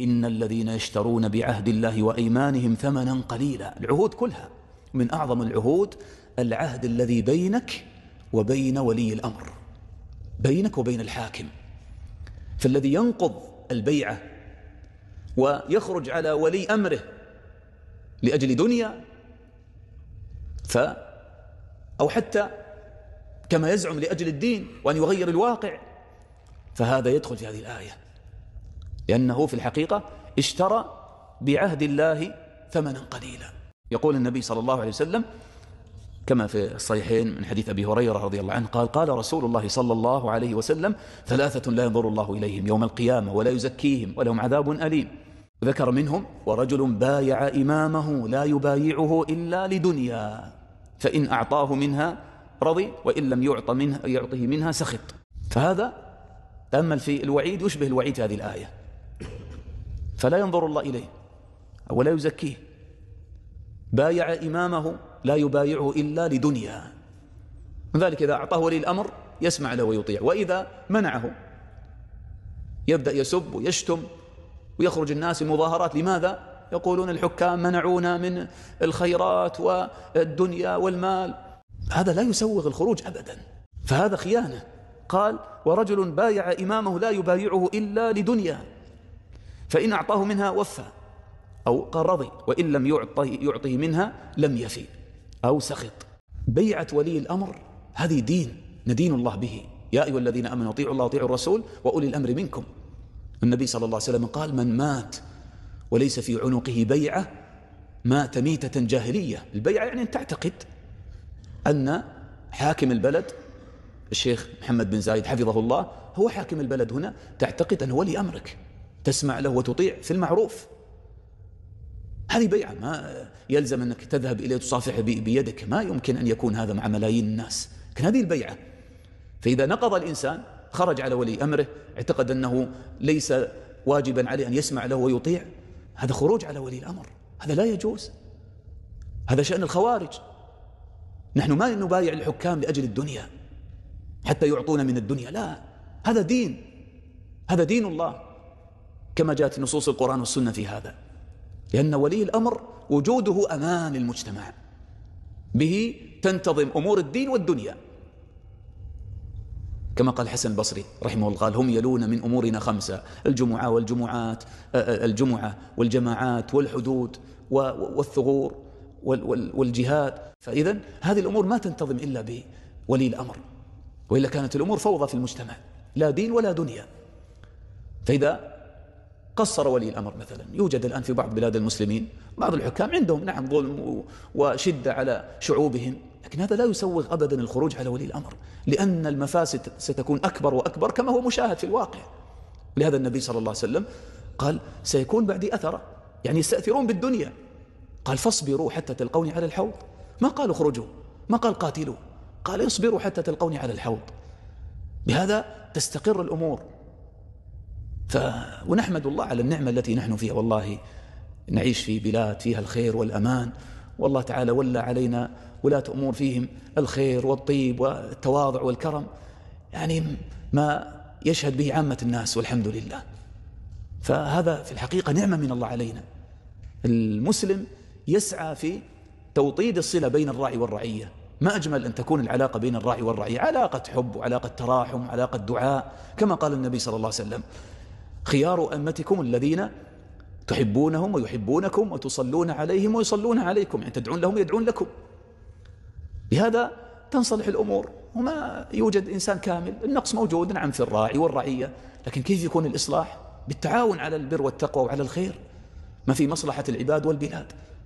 إن الذين يشترون بعهد الله وأيمانهم ثمنا قليلا العهود كلها من أعظم العهود العهد الذي بينك وبين ولي الأمر بينك وبين الحاكم فالذي ينقض البيعة ويخرج على ولي أمره لأجل دنيا ف أو حتى كما يزعم لأجل الدين وأن يغير الواقع فهذا يدخل في هذه الآية لأنه في الحقيقة اشترى بعهد الله ثمنا قليلا يقول النبي صلى الله عليه وسلم كما في الصحيحين من حديث أبي هريرة رضي الله عنه قال قال رسول الله صلى الله عليه وسلم ثلاثة لا ينظر الله إليهم يوم القيامة ولا يزكيهم ولهم عذاب أليم ذكر منهم ورجل بايع إمامه لا يبايعه إلا لدنيا فإن أعطاه منها رضي وإن لم يعط منه يعطه منها سخط فهذا تأمل في الوعيد يشبه الوعيد هذه الآية فلا ينظر الله إليه ولا يزكيه بايع إمامه لا يبايعه إلا لدنيا من ذلك إذا أعطاه ولي الأمر يسمع له ويطيع وإذا منعه يبدأ يسب ويشتم ويخرج الناس المظاهرات لماذا؟ يقولون الحكام منعونا من الخيرات والدنيا والمال هذا لا يسوغ الخروج أبدا فهذا خيانة قال ورجل بايع إمامه لا يبايعه إلا لدنيا فإن أعطاه منها وفى أو قال رضي وإن لم يعطي يعطيه منها لم يفي أو سخط بيعة ولي الأمر هذه دين ندين الله به يا أيها الذين أمنوا اطيعوا الله واطيعوا الرسول وأولي الأمر منكم النبي صلى الله عليه وسلم قال من مات وليس في عنقه بيعة مات ميتة جاهلية البيعة يعني أن تعتقد أن حاكم البلد الشيخ محمد بن زايد حفظه الله هو حاكم البلد هنا تعتقد أنه ولي أمرك تسمع له وتطيع في المعروف هذه بيعة ما يلزم أنك تذهب إليه تصافحه بيدك ما يمكن أن يكون هذا مع ملايين الناس لكن هذه البيعة فإذا نقض الإنسان خرج على ولي أمره اعتقد أنه ليس واجبا عليه أن يسمع له ويطيع هذا خروج على ولي الأمر هذا لا يجوز هذا شأن الخوارج نحن ما نبايع الحكام لأجل الدنيا حتى يعطونا من الدنيا لا هذا دين هذا دين الله كما جاءت نصوص القرآن والسنة في هذا لأن ولي الأمر وجوده أمان المجتمع به تنتظم أمور الدين والدنيا كما قال الحسن البصري رحمه الله قال هم يلون من أمورنا خمسة الجمعة والجمعات آه، آه، الجمعة والجماعات والحدود والثغور والجهاد فإذا هذه الأمور ما تنتظم إلا بولي الأمر وإلا كانت الأمور فوضى في المجتمع لا دين ولا دنيا فإذا قصر ولي الأمر مثلا يوجد الآن في بعض بلاد المسلمين بعض الحكام عندهم نعم ظلم وشدة على شعوبهم لكن هذا لا يسوغ أبدا الخروج على ولي الأمر لأن المفاسد ستكون أكبر وأكبر كما هو مشاهد في الواقع لهذا النبي صلى الله عليه وسلم قال سيكون بعدي أثرة يعني يستأثرون بالدنيا قال فاصبروا حتى تلقوني على الحوض ما قال اخرجوا ما قال قاتلوا قال اصبروا حتى تلقوني على الحوض بهذا تستقر الأمور ف ونحمد الله على النعمة التي نحن فيها والله نعيش في بلاد فيها الخير والأمان والله تعالى ولى علينا ولاة أمور فيهم الخير والطيب والتواضع والكرم يعني ما يشهد به عامة الناس والحمد لله فهذا في الحقيقة نعمة من الله علينا المسلم يسعى في توطيد الصلة بين الراعي والرعية ما أجمل أن تكون العلاقة بين الراعي والرعية علاقة حب وعلاقة تراحم وعلاقة دعاء كما قال النبي صلى الله عليه وسلم خيار أمتكم الذين تحبونهم ويحبونكم وتصلون عليهم ويصلون عليكم يعني تدعون لهم يدعون لكم بهذا تنصلح الأمور وما يوجد إنسان كامل النقص موجود نعم في الراعي والرعية لكن كيف يكون الإصلاح بالتعاون على البر والتقوى وعلى الخير ما في مصلحة العباد والبلاد